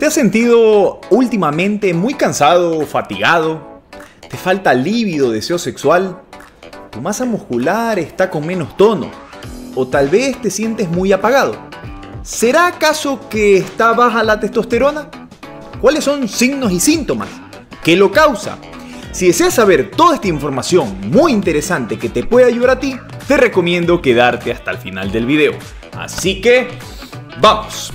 ¿Te has sentido últimamente muy cansado, fatigado? ¿Te falta lívido, deseo sexual? ¿Tu masa muscular está con menos tono? ¿O tal vez te sientes muy apagado? ¿Será acaso que está baja la testosterona? ¿Cuáles son signos y síntomas? ¿Qué lo causa? Si deseas saber toda esta información muy interesante que te puede ayudar a ti, te recomiendo quedarte hasta el final del video. Así que, ¡vamos!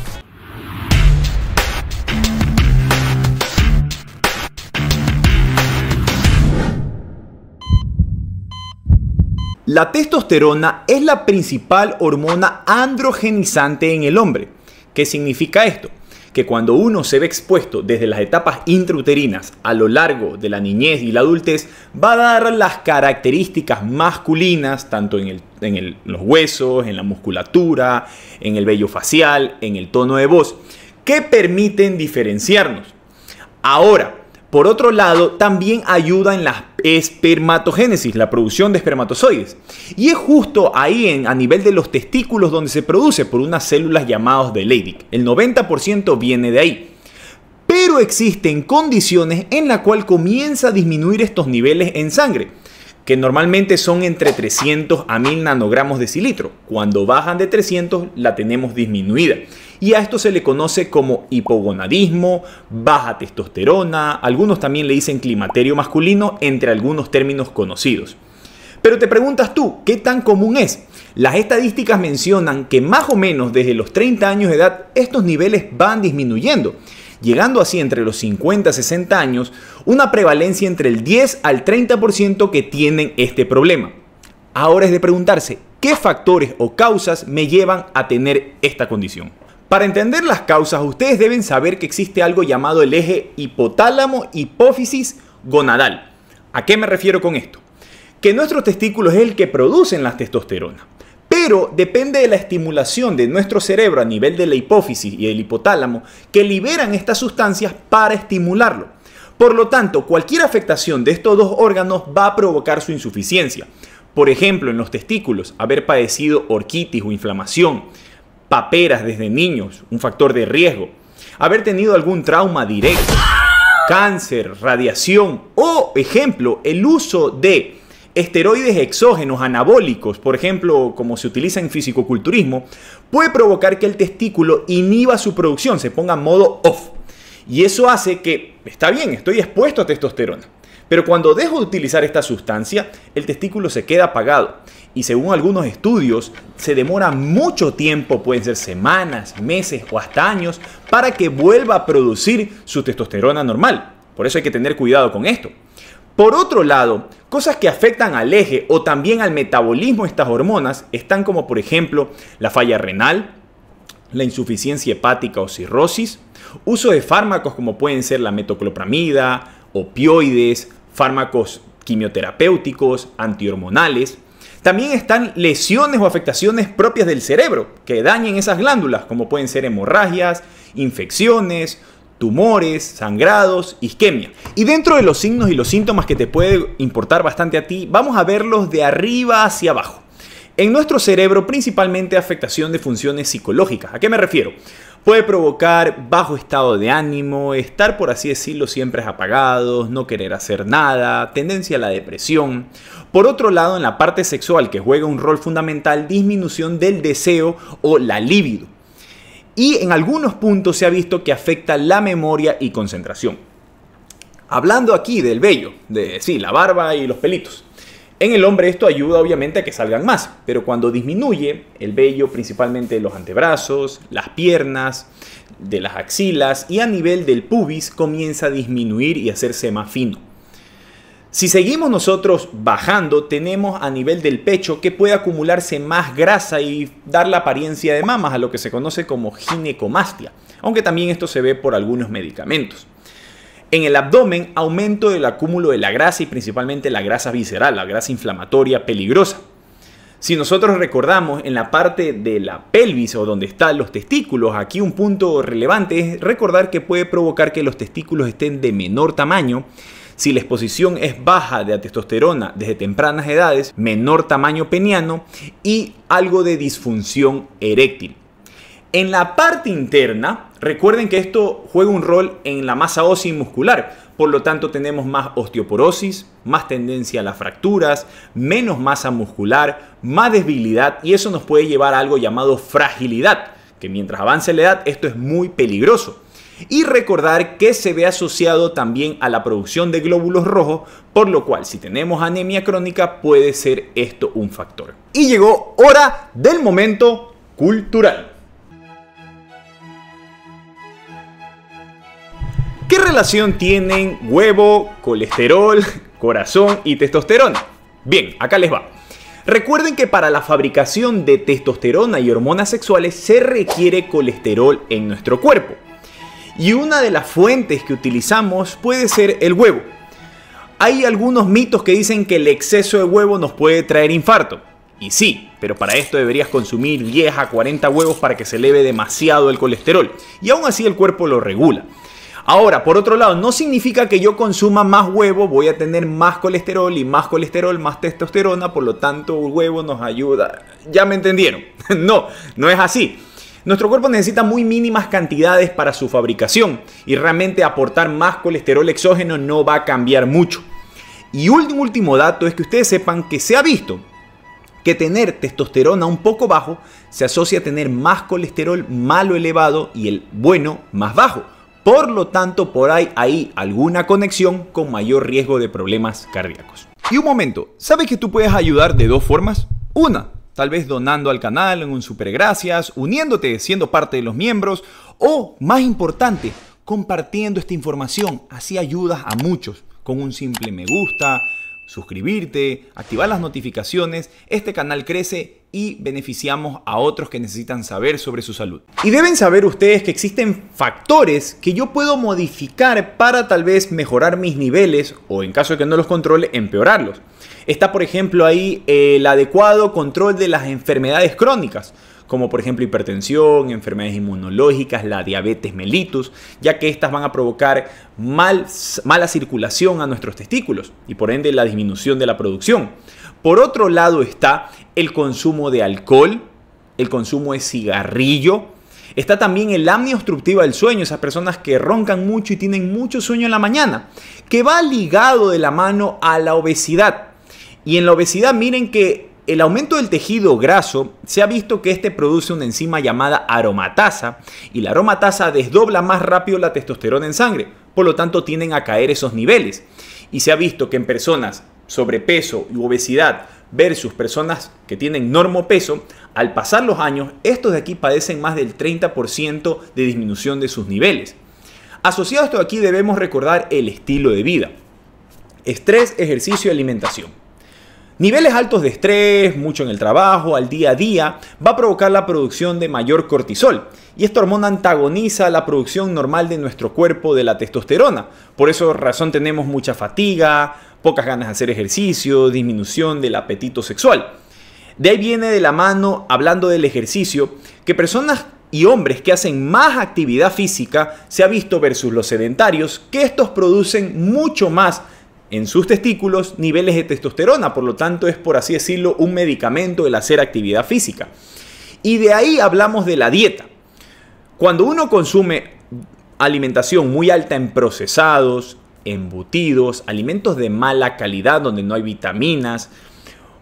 La testosterona es la principal hormona androgenizante en el hombre. ¿Qué significa esto? Que cuando uno se ve expuesto desde las etapas intrauterinas a lo largo de la niñez y la adultez, va a dar las características masculinas, tanto en, los huesos, en la musculatura, en el vello facial, en el tono de voz, que permiten diferenciarnos. Ahora, por otro lado, también ayuda en la espermatogénesis, la producción de espermatozoides. Y es justo ahí, en, a nivel de los testículos, donde se produce por unas células llamadas de Leydig. El 90% viene de ahí. Pero existen condiciones en las cuales comienza a disminuir estos niveles en sangre que normalmente son entre 300 a 1000 nanogramos de cilitro. Cuando bajan de 300 la tenemos disminuida. Y a esto se le conoce como hipogonadismo, baja testosterona, algunos también le dicen climaterio masculino, entre algunos términos conocidos. Pero te preguntas tú, ¿qué tan común es? Las estadísticas mencionan que más o menos desde los 30 años de edad estos niveles van disminuyendo, llegando así entre los 50 y 60 años una prevalencia entre el 10 al 30% que tienen este problema. Ahora es de preguntarse, ¿qué factores o causas me llevan a tener esta condición? Para entender las causas, ustedes deben saber que existe algo llamado el eje hipotálamo-hipófisis gonadal. ¿A qué me refiero con esto? Que nuestros testículos es el que producen las testosterona. Pero depende de la estimulación de nuestro cerebro a nivel de la hipófisis y el hipotálamo que liberan estas sustancias para estimularlo. Por lo tanto, cualquier afectación de estos dos órganos va a provocar su insuficiencia. Por ejemplo, en los testículos, haber padecido orquitis o inflamación, paperas desde niños, un factor de riesgo, haber tenido algún trauma directo, cáncer, radiación o, ejemplo, el uso de esteroides exógenos anabólicos, por ejemplo, como se utiliza en fisicoculturismo, puede provocar que el testículo inhiba su producción, se ponga en modo off. Y eso hace que, está bien, estoy expuesto a testosterona, pero cuando dejo de utilizar esta sustancia, el testículo se queda apagado. Y según algunos estudios, se demora mucho tiempo, pueden ser semanas, meses o hasta años, para que vuelva a producir su testosterona normal. Por eso hay que tener cuidado con esto. Por otro lado, cosas que afectan al eje o también al metabolismo de estas hormonas están como por ejemplo la falla renal, la insuficiencia hepática o cirrosis, uso de fármacos como pueden ser la metoclopramida, opioides, fármacos quimioterapéuticos, antihormonales. También están lesiones o afectaciones propias del cerebro que dañen esas glándulas, como pueden ser hemorragias, infecciones, tumores, sangrados, isquemia. Y dentro de los signos y los síntomas que te puede importar bastante a ti, vamos a verlos de arriba hacia abajo. En nuestro cerebro principalmente afectación de funciones psicológicas. ¿A qué me refiero? Puede provocar bajo estado de ánimo, estar por así decirlo siempre apagados, no querer hacer nada, tendencia a la depresión. Por otro lado, en la parte sexual que juega un rol fundamental, disminución del deseo o la libido. Y en algunos puntos se ha visto que afecta la memoria y concentración. Hablando aquí del vello, de sí, la barba y los pelitos. En el hombre esto ayuda obviamente a que salgan más, pero cuando disminuye el vello principalmente de los antebrazos, las piernas, de las axilas y a nivel del pubis comienza a disminuir y hacerse más fino. Si seguimos nosotros bajando, tenemos a nivel del pecho que puede acumularse más grasa y dar la apariencia de mamas a lo que se conoce como ginecomastia, aunque también esto se ve por algunos medicamentos. En el abdomen, aumento del acúmulo de la grasa y principalmente la grasa visceral, la grasa inflamatoria peligrosa. Si nosotros recordamos en la parte de la pelvis o donde están los testículos, aquí un punto relevante es recordar que puede provocar que los testículos estén de menor tamaño. Si la exposición es baja de testosterona desde tempranas edades, menor tamaño peniano y algo de disfunción eréctil. En la parte interna, recuerden que esto juega un rol en la masa ósea y muscular, por lo tanto tenemos más osteoporosis, más tendencia a las fracturas, menos masa muscular, más debilidad y eso nos puede llevar a algo llamado fragilidad, que mientras avance la edad esto es muy peligroso. Y recordar que se ve asociado también a la producción de glóbulos rojos, por lo cual si tenemos anemia crónica puede ser esto un factor. Y llegó hora del momento cultural. tienen huevo, colesterol, corazón y testosterona? Bien, acá les va. Recuerden que para la fabricación de testosterona y hormonas sexuales se requiere colesterol en nuestro cuerpo. Y una de las fuentes que utilizamos puede ser el huevo. Hay algunos mitos que dicen que el exceso de huevo nos puede traer infarto. Y sí, pero para esto deberías consumir 10 a 40 huevos para que se eleve demasiado el colesterol. Y aún así el cuerpo lo regula. Ahora, por otro lado, no significa que yo consuma más huevo, voy a tener más colesterol y más colesterol, más testosterona, por lo tanto un huevo nos ayuda. Ya me entendieron. No, no es así. Nuestro cuerpo necesita muy mínimas cantidades para su fabricación y realmente aportar más colesterol exógeno no va a cambiar mucho. Y último último dato es que ustedes sepan que se ha visto que tener testosterona un poco bajo se asocia a tener más colesterol malo elevado y el bueno más bajo. Por lo tanto, por ahí hay alguna conexión con mayor riesgo de problemas cardíacos. Y un momento, ¿sabes que tú puedes ayudar de dos formas? Una, tal vez donando al canal en un super gracias, uniéndote siendo parte de los miembros o, más importante, compartiendo esta información. Así ayudas a muchos con un simple me gusta, suscribirte, activar las notificaciones, este canal crece y beneficiamos a otros que necesitan saber sobre su salud. Y deben saber ustedes que existen factores que yo puedo modificar para tal vez mejorar mis niveles o en caso de que no los controle, empeorarlos. Está por ejemplo ahí el adecuado control de las enfermedades crónicas como por ejemplo hipertensión, enfermedades inmunológicas, la diabetes mellitus, ya que estas van a provocar mala circulación a nuestros testículos y por ende la disminución de la producción. Por otro lado está el consumo de alcohol, el consumo de cigarrillo, Está también el apnea obstructiva del sueño, esas personas que roncan mucho y tienen mucho sueño en la mañana, que va ligado de la mano a la obesidad. Y en la obesidad miren que el aumento del tejido graso se ha visto que este produce una enzima llamada aromatasa y la aromatasa desdobla más rápido la testosterona en sangre, por lo tanto tienden a caer esos niveles. Y se ha visto que en personas sobrepeso y obesidad versus personas que tienen peso, al pasar los años, estos de aquí padecen más del 30% de disminución de sus niveles. Asociado a esto aquí debemos recordar el estilo de vida. Estrés, ejercicio y alimentación. Niveles altos de estrés, mucho en el trabajo, al día a día, va a provocar la producción de mayor cortisol. Y esta hormona antagoniza la producción normal de nuestro cuerpo de la testosterona. Por eso razón tenemos mucha fatiga, pocas ganas de hacer ejercicio, disminución del apetito sexual. De ahí viene de la mano, hablando del ejercicio, que personas y hombres que hacen más actividad física se ha visto versus los sedentarios, que estos producen mucho más en sus testículos niveles de testosterona, por lo tanto es por así decirlo un medicamento el hacer actividad física. Y de ahí hablamos de la dieta. Cuando uno consume alimentación muy alta en procesados, embutidos, alimentos de mala calidad donde no hay vitaminas,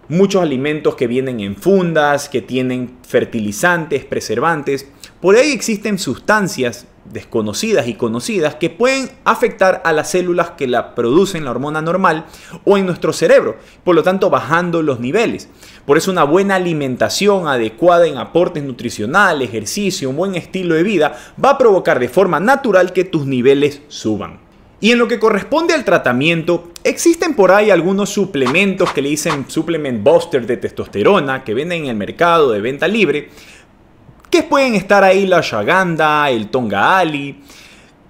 muchos alimentos que vienen en fundas, que tienen fertilizantes, preservantes, por ahí existen sustancias desconocidas y conocidas que pueden afectar a las células que la producen, la hormona normal, o en nuestro cerebro, por lo tanto bajando los niveles. Por eso una buena alimentación adecuada en aportes nutricionales, ejercicio, un buen estilo de vida, va a provocar de forma natural que tus niveles suban. Y en lo que corresponde al tratamiento, existen por ahí algunos suplementos que le dicen suplement booster de testosterona que venden en el mercado de venta libre, que pueden estar ahí la Shaganda, el Tonga Ali,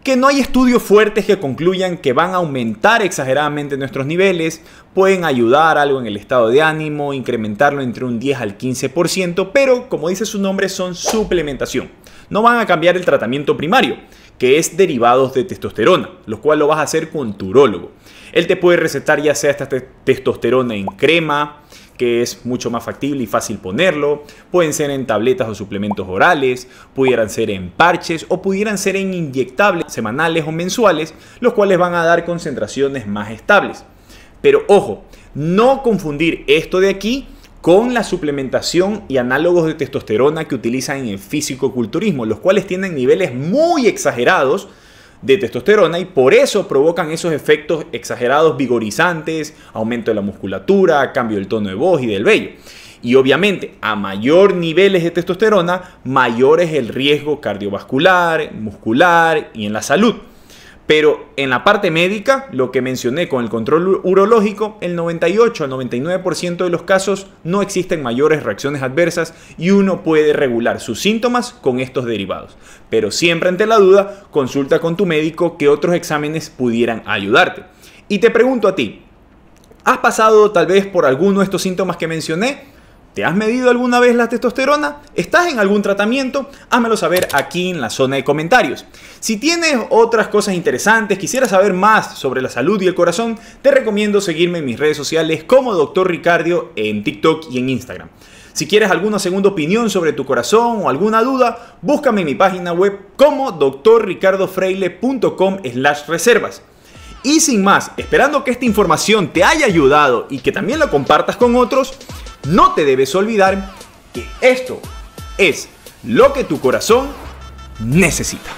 que no hay estudios fuertes que concluyan que van a aumentar exageradamente nuestros niveles, pueden ayudar algo en el estado de ánimo, incrementarlo entre un 10 al 15%, pero como dice su nombre son suplementación. No van a cambiar el tratamiento primario, que es derivados de testosterona, lo cual lo vas a hacer con tu urólogo. Él te puede recetar ya sea esta testosterona en crema, que es mucho más factible y fácil ponerlo. Pueden ser en tabletas o suplementos orales, pudieran ser en parches o pudieran ser en inyectables semanales o mensuales, los cuales van a dar concentraciones más estables. Pero ojo, no confundir esto de aquí con la suplementación y análogos de testosterona que utilizan en el físico-culturismo, los cuales tienen niveles muy exagerados de testosterona y por eso provocan esos efectos exagerados vigorizantes, aumento de la musculatura, cambio del tono de voz y del vello. Y obviamente, a mayor niveles de testosterona, mayor es el riesgo cardiovascular, muscular y en la salud. Pero en la parte médica, lo que mencioné con el control urológico, el 98 al 99% de los casos no existen mayores reacciones adversas y uno puede regular sus síntomas con estos derivados. Pero siempre ante la duda, consulta con tu médico que otros exámenes pudieran ayudarte. Y te pregunto a ti, ¿has pasado tal vez por alguno de estos síntomas que mencioné? ¿Te has medido alguna vez la testosterona? ¿Estás en algún tratamiento? Házmelo saber aquí en la zona de comentarios. Si tienes otras cosas interesantes, quisieras saber más sobre la salud y el corazón, te recomiendo seguirme en mis redes sociales como Dr. Ricardo en TikTok y en Instagram. Si quieres alguna segunda opinión sobre tu corazón o alguna duda, búscame en mi página web como drricardofreile.com slash reservas. Y sin más, esperando que esta información te haya ayudado y que también la compartas con otros, no te debes olvidar que esto es lo que tu corazón necesita.